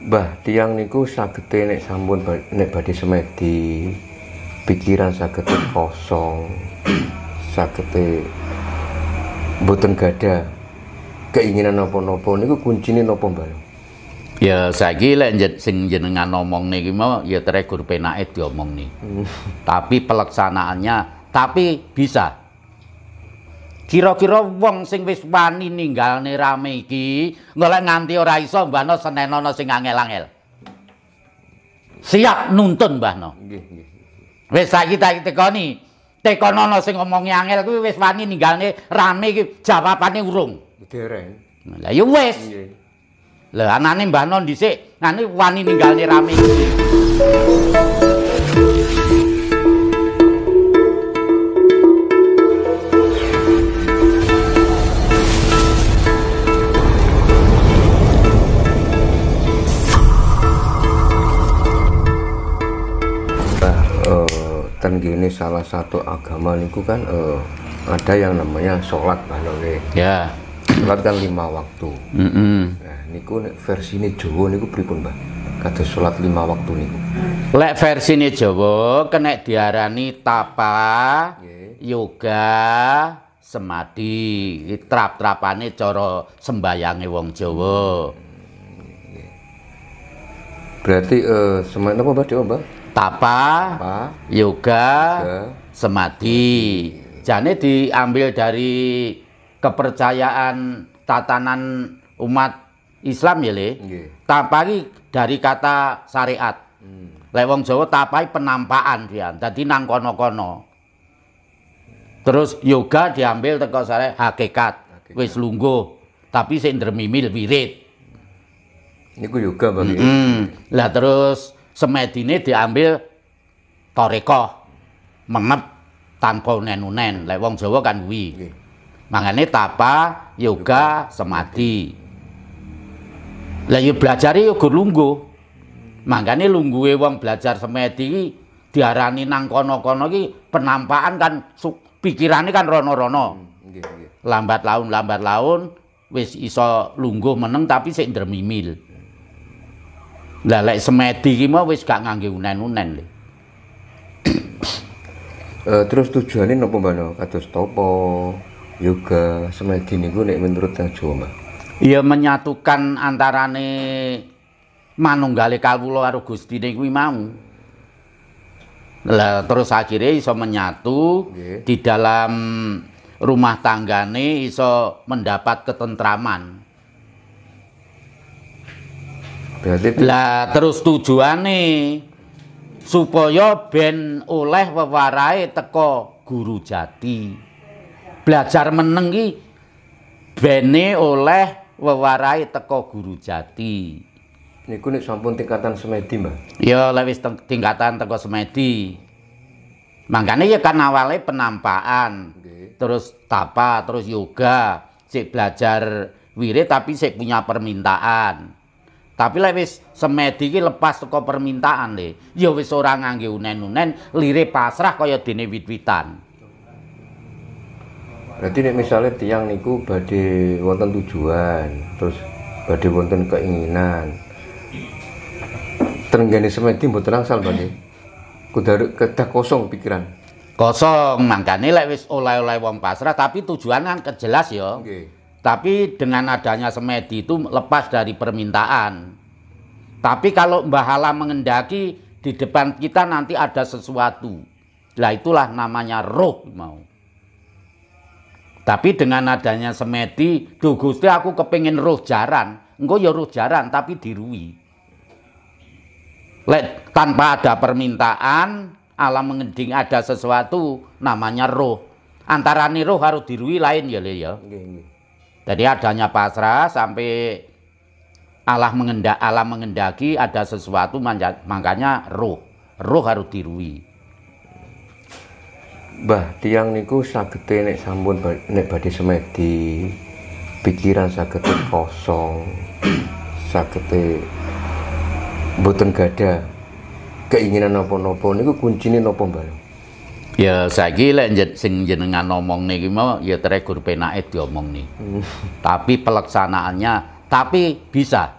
Bah tiang niku sakit nek sampun nek badhe semedi pikiran sakit kosong sakit boten gada keinginan nopo-nopo niku kunci nih nopo mbal ya saya lek sing jenengan ngomong nih mau ya teregur penake diomong nih hmm. tapi pelaksanaannya tapi bisa Kira-kira wong sing wis wani ninggalne rame iki, golek nganti ora iso mbahno senenono sing angel-angel. Siap nuntun mbahno. Nggih, nggih. Wis saiki tak tekoni. Tekonono sing omongi angel kuwi wis wani ninggalne rame iki jawabane urung. Dereng. Lah ya wis. Nggih. Lah anane mbahno dhisik, ngene wani ninggalne rame iki. gini salah satu agama niku kan uh, ada yang namanya sholat banoge ya yeah. sholat kan lima waktu mm -hmm. nah niku versi ini jowo niku pripun mbak kata sholat lima waktu niku lek versi ini jowo kena diarani tapa yeah. yoga semadi trap-trapane coro sembayangi wong jowo berarti uh, semen apa mbak mbak tapa, tapa yoga, yoga, semati. Jane diambil dari kepercayaan tatanan umat Islam ya le. Tapai dari kata syariat. Hmm. Lek Jawa tapai penampaan dia tadi nang kono-kono. Terus yoga diambil teko sare hakikat. hakikat. Wis tapi sik ndremimil wirid. Niku yoga bagi. Mm Lah terus semedine diambil toreko mengep tanpa nenunen lewong lewong Jawa kan wi, makanya tapa yoga semadi lagi belajar yuk yo lunggu makanya lunggu wong belajar semedi diarani nang kono-kono ki penampakan kan pikirannya kan rono-rono hmm, lambat laun lambat laun wis iso lungguh meneng tapi sik ndremimil lah lek semedi ki mau wis gak ngangge unen-unen uh, terus tujuannya nopo mbano kados topo yoga semedi niku nek menurut Kang Jawa Iya menyatukan antarane manunggale kawula karo Gustine kuwi mau lah terus akhirnya iso menyatu yeah. di dalam rumah tanggane iso mendapat ketentraman Berarti lah terus nih supaya ben oleh wewarai teko guru jati. Belajar menengi bene oleh wewarai teko guru jati. ini nek sampun tingkatan semedi, mbak Ya lewis tingkatan teko semedi. Makanya ya kan awalnya penampaan, okay. terus tapa, terus yoga, si belajar wirid tapi si punya permintaan. Tapi lek wis semedi iki lepas teko permintaan le. Ya wis ora ngangge unen-unen, lire pasrah kaya dene wit-witan. Berarti nek misalnya tiang niku badhe wonten tujuan, terus badhe wonten keinginan. Terenggane semedi mboten angsal badhe. Kudu kedah kosong pikiran. Kosong, makanya lek wis oleh-oleh wong pasrah tapi tujuan kan kejelas ya. Okay. Tapi dengan adanya semedi itu lepas dari permintaan. Tapi kalau Mbah Hala mengendaki di depan kita nanti ada sesuatu. Lah itulah namanya roh mau. Tapi dengan adanya semedi, duh Gusti aku kepingin roh jaran. Enggak ya roh jaran tapi dirui. Lek tanpa ada permintaan, alam mengending ada sesuatu namanya roh. Antara roh harus dirui lain ya, Le ya. Gini. Jadi adanya pasrah sampai Allah mengendak Allah mengendaki ada sesuatu makanya roh roh harus dirui. Bah tiang niku sakit, nek sampun nek badhe semedi pikiran sakit kosong sakit boten gada keinginan nopo-nopo niku kuncine nopo mbah Ya saiki lek sing jenengan ngomong niki mau ya tregur penake diomong nih. Hmm. Tapi pelaksanaannya tapi bisa.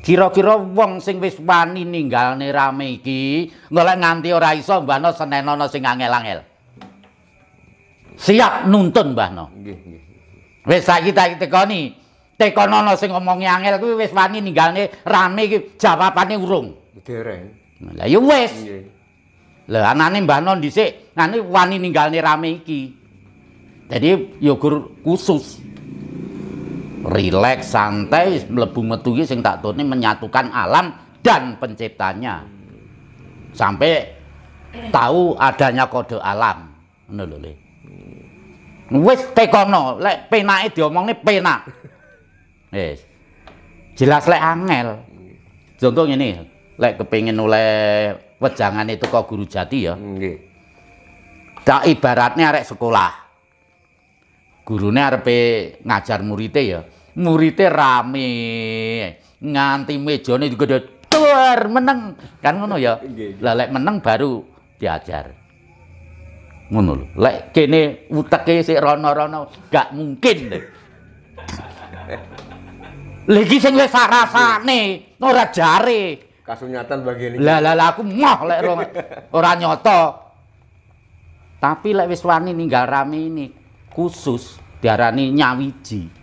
Kira-kira wong sing wis wani ninggalne rame iki, golek nganti ora iso mbah no senenono sing angel-angel. Siap nuntun mbah no. Wis saiki tak tekoni. Tekonono sing ngomongi angel kuwi wis wani ninggalne rame iki jawabane urung. Dereng. Lah ya wis. Nggih. Lah anane Mbah Non dhisik, ngene wani ninggalne rame iki. Jadi yogur khusus. Relax, santai, mlebu metu iki sing tak tone menyatukan alam dan penciptanya. Sampai tahu adanya kode alam. Ngono lho, Le. Wis tekono, lek penake diomongne penak. Wis. Jelas lek angel. Contoh ini, lek kepingin oleh itu kok guru jati ya. Tak ibaratnya arek sekolah. Gurunya arepe ngajar murite ya. Murite rame. Nganti juga digedhe tur meneng. Kan ngono ya. Lah meneng baru diajar. Ngono lho. Lek kene uteke sik rono-rono gak mungkin. Lagi sing wis rasane ora jare. Kasunyatan bagian Lah lah aku moh lek ora nyoto. Tapi lek wis wani ninggal rame ini khusus diarani nyawiji.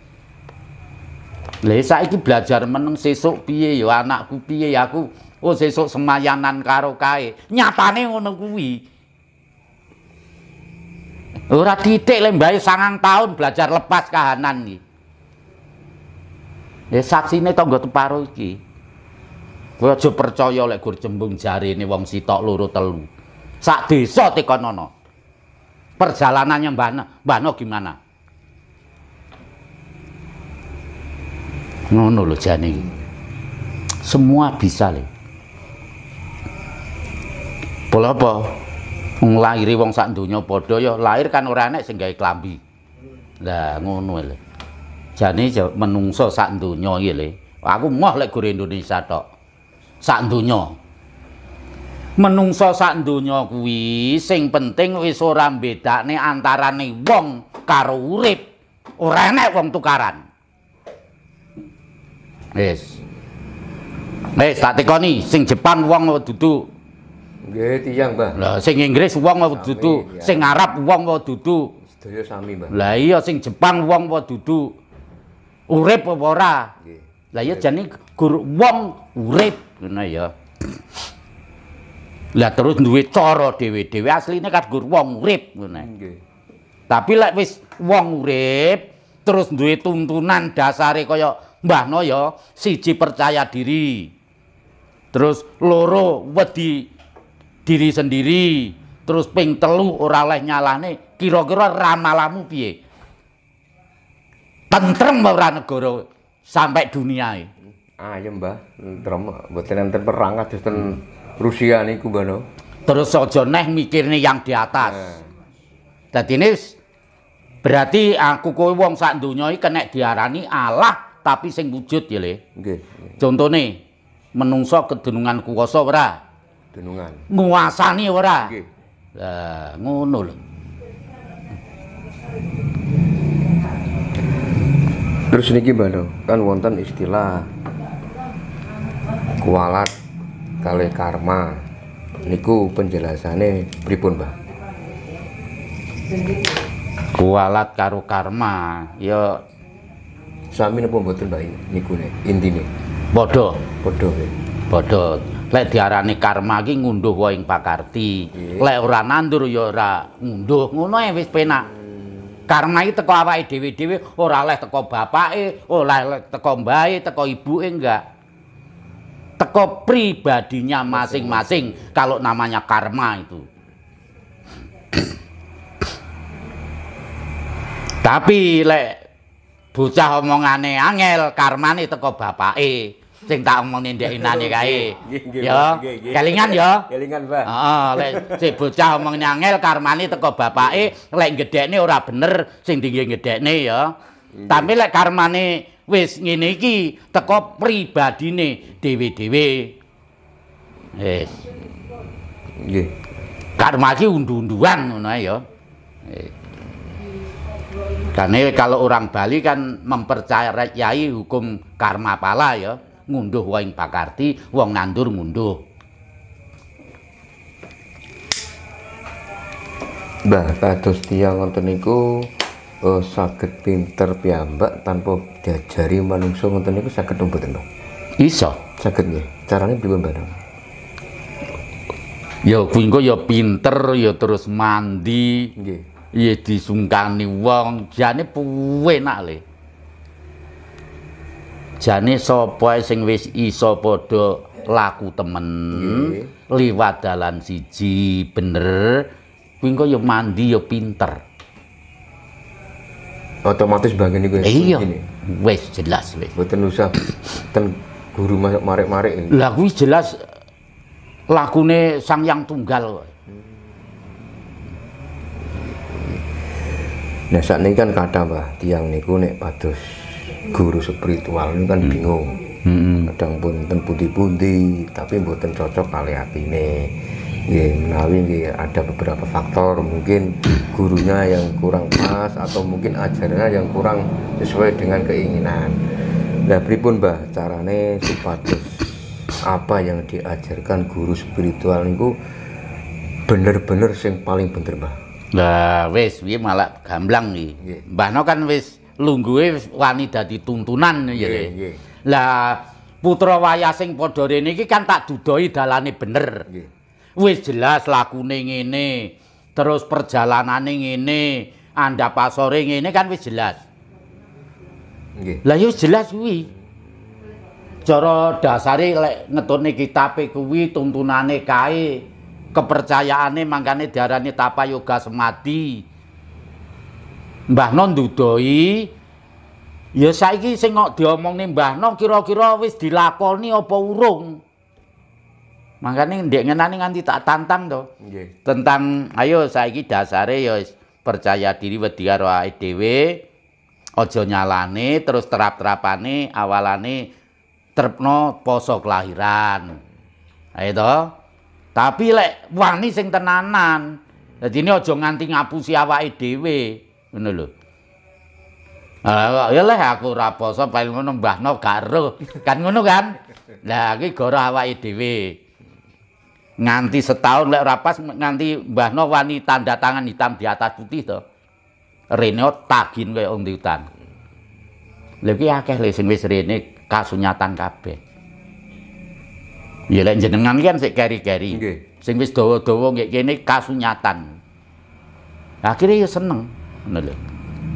lesa saiki belajar meneng sesok piye yo ya, anakku piye ya aku oh sesok semayanan karo kae. Nyatane ngono kuwi. Ora titik lek mbayu sangang tahun belajar lepas kahanan iki. Ya saksine tonggo teparo iki. Kowe aja percaya lek gur jembung ini wong sitok loro telu. Sak desa tekonono. Perjalanannya Mbah Mbah gimana? Ngono lho jane Semua bisa le. Pola apa? Wong lairi wong sak donya padha ya lahir kan ora enek sing gawe klambi. Lah ngono lho. Jane ya menungso sak donya iki le. Aku moh lek gur Indonesia tok. sak donya. Menungsa sak donya kuwi sing penting wis ora bedakne antarane wong karo urip, ora enek wong tukaran. Wis. Wis tak tekoni sing Jepang wong dudu nggih tiyang, Mbah. Lah sing Inggris wong dudu, sing Arab wong dudu sedaya sami, Mbah. Lah iya sing Jepang wong dudu urip apa ora? Nggih. Lah iya jane guru wong urip ngono ya. Lah terus duwe cara dhewe-dhewe asline kadhur wong urip ngono. Tapi lek wis wong urip terus duwe tuntunan dasare kaya Mbah No ya, siji percaya diri. Terus loro wedi diri sendiri, terus ping telu ora leh nyalane kira-kira ramalamu piye? Tentrem ora negara sampai dunia duniae. ayem mbah terus mboten enten perang kados ten Rusia nih Kubano. terus aja neh nih yang di atas nah. dadi nah. berarti aku kowe wong sak donya iki kena diarani Allah tapi sing wujud ya le nggih contone menungso kedunungan kuwasa ora denungan nguasani ora nggih lah ngono lho Terus niki Mbak kan wonten istilah kualat kali karma niku penjelasannya pripun Mbah kualat karo karma ya sami nopo mboten Mbah niku ne intine padha padha ya. padha lek diarani karma ki ngunduh wae ing pakarti yeah. lek ora nandur ya ora ngunduh ngono ae wis penak karma itu teko awake dhewe-dhewe ora leh teko bapake ora leh teko mbae teko ibuke enggak teko pribadinya masing-masing kalau namanya karma itu tapi lek bocah omongane angel karmane teko bapake sing tak omongin ndek inane kae ya kelingan ya kelingan Pak heeh lek si bocah omongne angel karmane teko bapake lek nih ora bener sing dinggi nih ya iya. tapi lek karmane wis ngene iki teko pribadine dhewe-dhewe. Nggih. Karma iki undu-unduan ngono ya. Karena kalau orang Bali kan mempercayai hukum karma pala ya, ngunduh wong pakarti, wong nandur ngunduh. Mbah kados tiyang wonten niku oh, sakit pinter piyambak tanpa diajari manungsa ngoten niku sakit mboten, Pak? Iso. sakit nggih. Carane pripun, Pak? Ya kuwi ya pinter ya terus mandi. Nggih. Ya disungkani wong, jane penak le. Jane sapa sing wis iso padha laku temen. Nggih. Liwat dalan siji bener. Kuwi ya mandi ya pinter otomatis bagian juga iya wes jelas wes boten usah ten guru masuk marek-marek ini. Lagu jelas lagune sang yang tunggal Nah saat ini kan kata bah tiang niku nek patus guru spiritual ini kan hmm. bingung. Hmm. Kadang pun ten pundi tapi bukan cocok kali nih Ya, menawi ya, ada beberapa faktor mungkin gurunya yang kurang pas atau mungkin ajarannya yang kurang sesuai dengan keinginan. Nah, pripun bah carane supados apa yang diajarkan guru spiritual niku bener-bener sing paling bener Mbah. Lah wis piye malah gamblang nih. Yeah. Mbah no kan wis lungguhe wani dadi tuntunan ya. Yeah, yeah. Lah putra wayah sing padha rene kan tak dudoi dalane bener. Yeah. wis jelas lakune ngene terus perjalanane ngene anda pasore ngene kan wis jelas nggih lah ya jelas kuwi cara dasare lek ngetone kitabe kuwi tuntunane kae kepercayaane mangkane diarani tapa yoga semadi Mbah Non dudoi ya saiki sing kok diomongne Mbah Non kira-kira wis dilakoni apa urung Makanya dia ngenani nganti tak tantang tuh yeah. Tentang ayo saya ini dasarnya ya percaya diri wedi karo awake dhewe. Aja nyalane terus terap-terapane awalane terpno poso kelahiran. Ayo to. Tapi lek wani sing tenanan. jadi ini aja nganti ngapusi awake dhewe. Ngono lho. Ah, ya leh aku ora poso paling ngono mbahno gak Kan ngono kan? Lah iki gara awake dhewe nganti setahun lek rapas nganti Mbah No wani tanda tangan hitam di atas putih to. Rene tagin kaya wong hutan. Lha iki akeh sing wis rene kasunyatan kabeh. Ya lek jenengan kan sik keri-keri. Nggih. Sing wis dawa-dawa nggih kene kasunyatan. Akhirnya ya seneng. Ngono lho.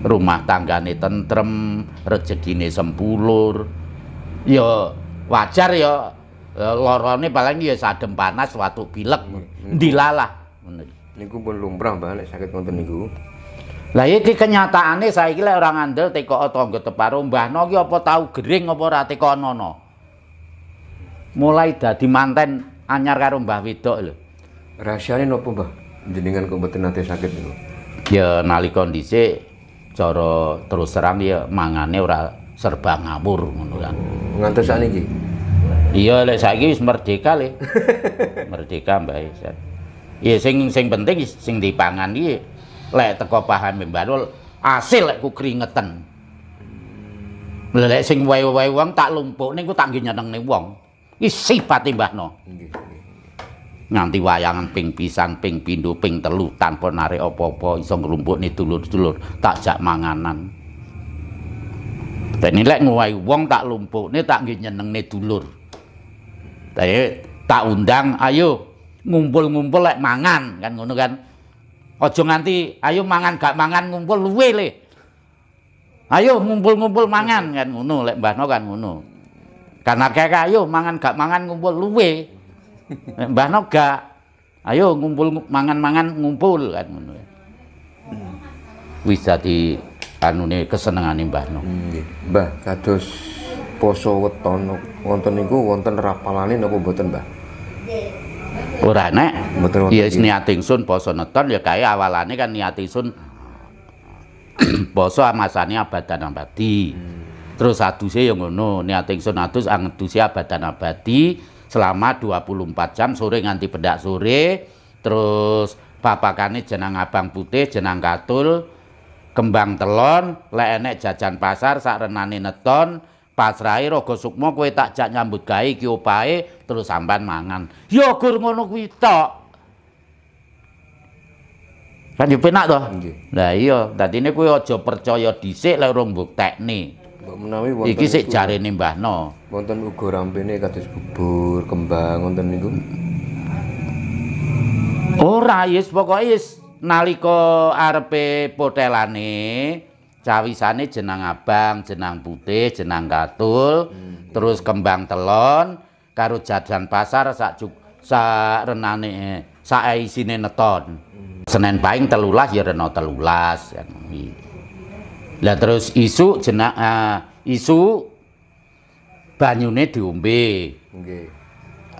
Rumah tanggane tentrem, rezekine sempulur. Ya wajar ya Eh, lorone paling ya sadem panas suatu pilek hmm, dilalah niku pun lumrah banget sakit sakit ngoten niku lah iki kenyataane saya lek orang ngandel teko tangga teparo mbahno ki apa tau gering apa ora teko mulai dadi manten anyar karo Mbah Wedok lho nopo Mbah jenengan kok mboten nate sakit niku ya nali kondisi. cara terus terang ya mangane ora serba ngabur ngono kan ngantos sakniki iya lek saiki wis merdeka le merdeka mbak Isan iya sing sing penting sing dipangan iki lek teko paham Mbah asil lek ku keringetan lek sing wae-wae wong tak lumpuk niku tak nggih nyenengne wong iki sifate Mbah No nganti wayangan ping pisang ping pindho ping telu tanpa narik apa-apa iso nglumpukne dulur-dulur tak jak manganan Dan ini lek ngwahi wong tak lumpukne tak nggih nyenengne dulur. Jadi iya, tak undang, ayo ngumpul-ngumpul lek mangan kan ngono kan. Ojo nganti ayo mangan gak mangan ngumpul luwe le. Ayo ngumpul-ngumpul mangan kan ngono lek Mbah No kan ngono. Karena kayak ayo mangan gak mangan ngumpul luwe. Mbah No gak ayo ngumpul mangan-mangan ngumpul kan ngono. Wis dadi anune kesenengane Mbah No. Mbah kados poso weton wonten niku wonten rapalane napa mboten Mbah? Ora nek. Mboten. Ya niat ingsun poso neton ya kae awalane kan niat ingsun poso amasane abadan abadi. Hmm. Terus aduse ya ngono, niat ingsun adus angeduse abadan abadi selama 24 jam sore nganti bedak sore. Terus papakane jenang abang putih, jenang katul, kembang telon, lek enek jajan pasar sak renane neton, pasrahe raga sukma kowe tak jak nyambut gawe iki opahe terus sampean mangan ya gur ngono kuwi tok kan yo penak to nggih lah iya dadine kowe aja percaya dhisik lek urung buktekne mbok menawi wonten iki sik jarene mbahno wonten uga rampene kados bubur kembang wonten niku ora yes pokoke yes nalika arepe potelane cawisane jenang abang, jenang putih, jenang katul, hmm. terus kembang telon karo jajan pasar sak cuk sak renane sak isine neton. Hmm. Senin paing telulas ya reno telulas ya Lah terus isu jenang uh, isu banyune diombe. Nggih.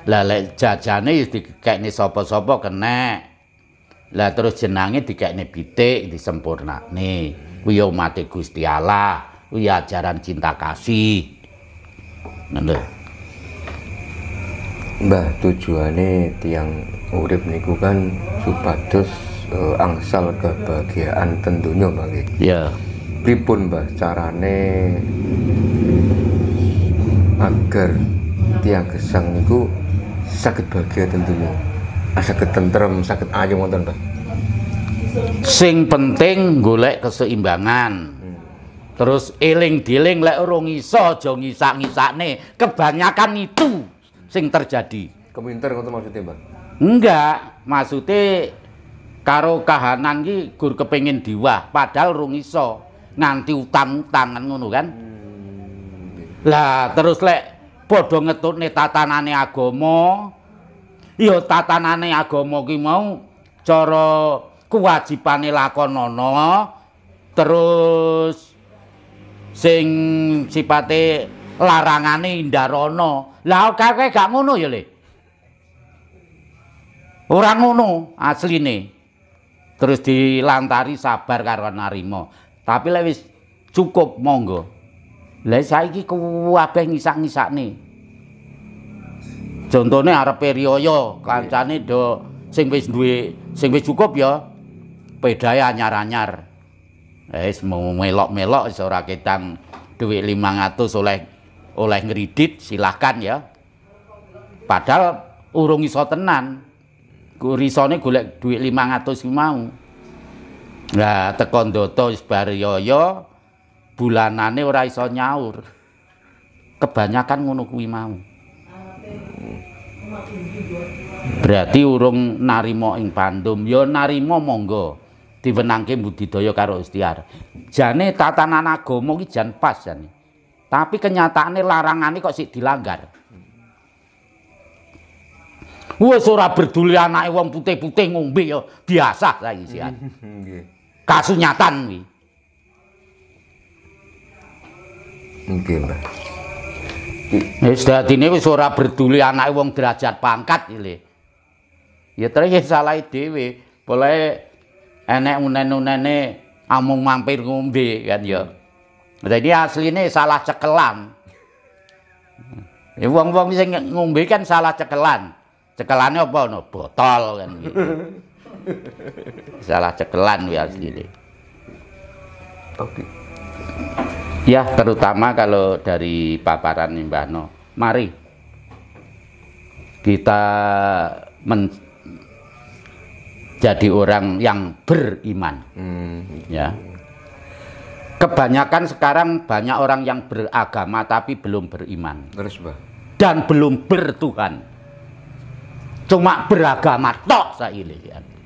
Lah lek jajane ya dikekne sapa-sapa kenek. Lah terus jenange dikekne pitik disempurnakne. Wiyo mati Gusti Allah wiyo ajaran cinta kasih ngono Mbah tujuannya tiang urip niku kan supados uh, angsal kebahagiaan tentunya Mbah Iya. Yeah. Pripun Mbah carane agar tiang gesang niku sakit bahagia tentunya. Ah, sakit tentrem, sakit ayu wonten Mbah sing penting golek keseimbangan terus eling diling lek urung iso aja ngisak-ngisakne kebanyakan itu sing terjadi keminter ngoten maksudnya Mbak enggak maksudnya karo kahanan ki gur kepengin diwah padahal urung iso nganti utang-utang ngono kan hmm. lah terus lek padha ngetutne tatanane agama ya tatanane agama ki mau cara kewajibane lakonana terus sing sipate larangane ndarana. Lah kowe gak ngono ya, Le. Ora ngono asline. Terus dilantari sabar karo narima. Tapi lek cukup monggo. Lah saiki kabeh ngisak-ngisakne. Contone arepe riyaya kancane do sing wis duwe sing wis cukup ya. pedhae anyar-anyar. Ya, eh, wis melok-melok kita duit lima 500 oleh oleh ngeridit silahkan ya. Padahal urung iso tenan. Risone golek duit 500 ki mau. Nah teko ndoto wis bar yoyo bulanane ora iso nyaur. Kebanyakan ngono kuwi mau. Berarti urung narimo ing pandum, yo ya narimo monggo diwenangke budidaya karo istiar. Jane tatanan agama iki jan pas jane. Tapi kenyataannya ini kok sih dilanggar. Wes suara berduli anak wong putih-putih ngombe ya biasa lagi sih. Nggih. Kasunyatan nih. Nggih, Mbah. ini suara wis berduli anak wong derajat pangkat ini, Ya terus ya salah dewi Boleh enek unen-unene amung mampir ngombe kan ya. Jadi asline salah cekelan. Ya wong-wong sing ngombe kan salah cekelan. Cekelane apa no? Botol kan gitu. salah cekelan ya asline. Oke. ya terutama kalau dari paparan Mbah No. Mari kita men jadi orang yang beriman. Hmm. Ya. Kebanyakan sekarang banyak orang yang beragama tapi belum beriman. Terus, Dan belum bertuhan. Cuma beragama tok saya lihat.